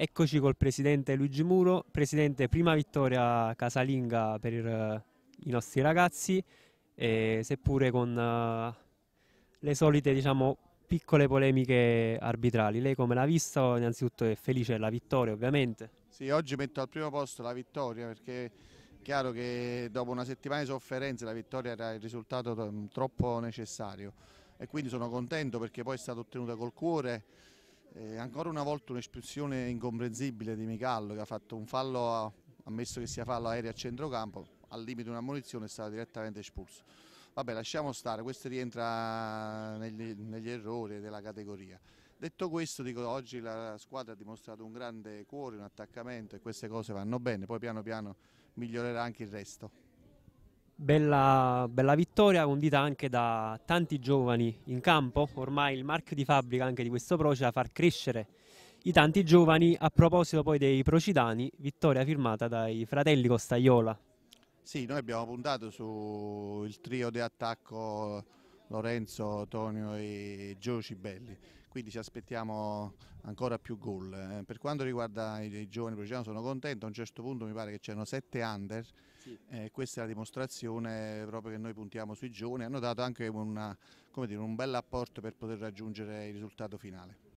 Eccoci col presidente Luigi Muro. Presidente, prima vittoria casalinga per eh, i nostri ragazzi, seppure con eh, le solite diciamo, piccole polemiche arbitrali. Lei come l'ha vista? Innanzitutto è felice della vittoria ovviamente. Sì, oggi metto al primo posto la vittoria perché è chiaro che dopo una settimana di sofferenze la vittoria era il risultato mm, troppo necessario e quindi sono contento perché poi è stata ottenuta col cuore eh, ancora una volta un'espressione incomprensibile di Micallo che ha fatto un fallo, a, ammesso che sia fallo aereo a centrocampo, al limite una munizione è stato direttamente espulso. Vabbè, lasciamo stare, questo rientra negli, negli errori della categoria. Detto questo, dico oggi la squadra ha dimostrato un grande cuore, un attaccamento e queste cose vanno bene, poi piano piano migliorerà anche il resto. Bella, bella, vittoria condita anche da tanti giovani in campo, ormai il marchio di fabbrica anche di questo Proce da far crescere i tanti giovani. A proposito poi dei Procitani, vittoria firmata dai fratelli Costaiola. Sì, noi abbiamo puntato sul trio di attacco Lorenzo, Tonio e Gio Cibelli, quindi ci aspettiamo ancora più gol. Eh, per quanto riguarda i, i giovani provinciani sono contento, a un certo punto mi pare che c'erano sette under, sì. eh, questa è la dimostrazione proprio che noi puntiamo sui giovani, hanno dato anche una, dire, un bel apporto per poter raggiungere il risultato finale.